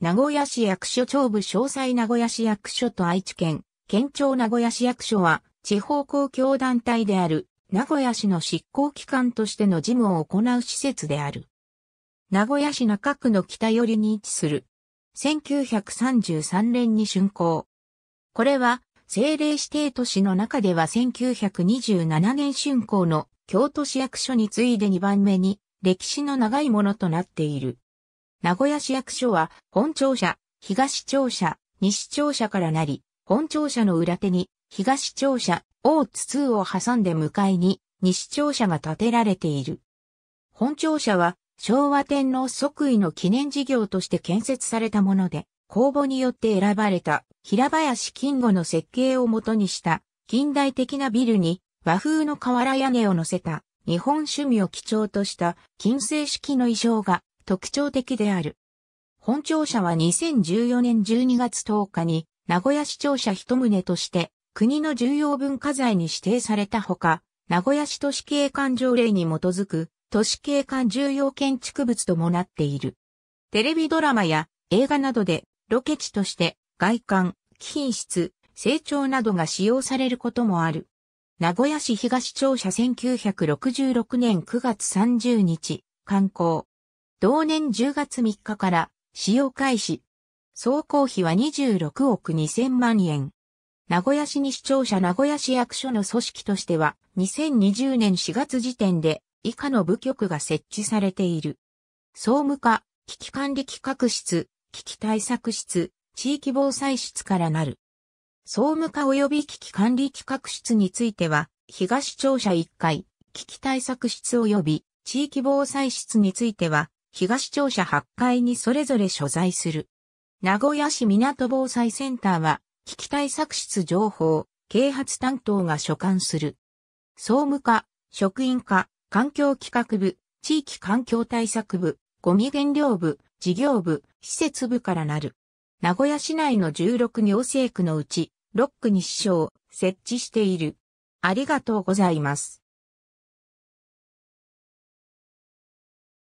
名古屋市役所長部詳細名古屋市役所と愛知県、県庁名古屋市役所は、地方公共団体である、名古屋市の執行機関としての事務を行う施設である。名古屋市中区の北寄りに位置する。1933年に竣工。これは、政令指定都市の中では1927年竣工の京都市役所に次いで2番目に歴史の長いものとなっている。名古屋市役所は、本庁舎、東庁舎、西庁舎からなり、本庁舎の裏手に、東庁舎、大津2を挟んで向かいに、西庁舎が建てられている。本庁舎は、昭和天皇即位の記念事業として建設されたもので、公募によって選ばれた平林金吾の設計をもとにした近代的なビルに和風の瓦屋根を乗せた日本趣味を基調とした金星式の衣装が特徴的である。本庁舎は2014年12月10日に名古屋市庁舎一棟として国の重要文化財に指定されたほか、名古屋市都市景観条例に基づく都市景観重要建築物ともなっている。テレビドラマや映画などでロケ地として外観、貴品質、成長などが使用されることもある。名古屋市東庁舎1966年9月30日、観光。同年10月3日から使用開始。総工費は26億2000万円。名古屋市に市庁舎名古屋市役所の組織としては2020年4月時点で以下の部局が設置されている。総務課、危機管理企画室、危機対策室、地域防災室からなる。総務課及び危機管理企画室については、東庁舎1階、危機対策室及び地域防災室については、東庁舎8階にそれぞれ所在する。名古屋市港防災センターは、危機対策室情報、啓発担当が所管する。総務課、職員課、環境企画部、地域環境対策部、ゴミ減量部、事業部、施設部からなる。名古屋市内の16行政区のうち、6区に支所を設置している。ありがとうございます。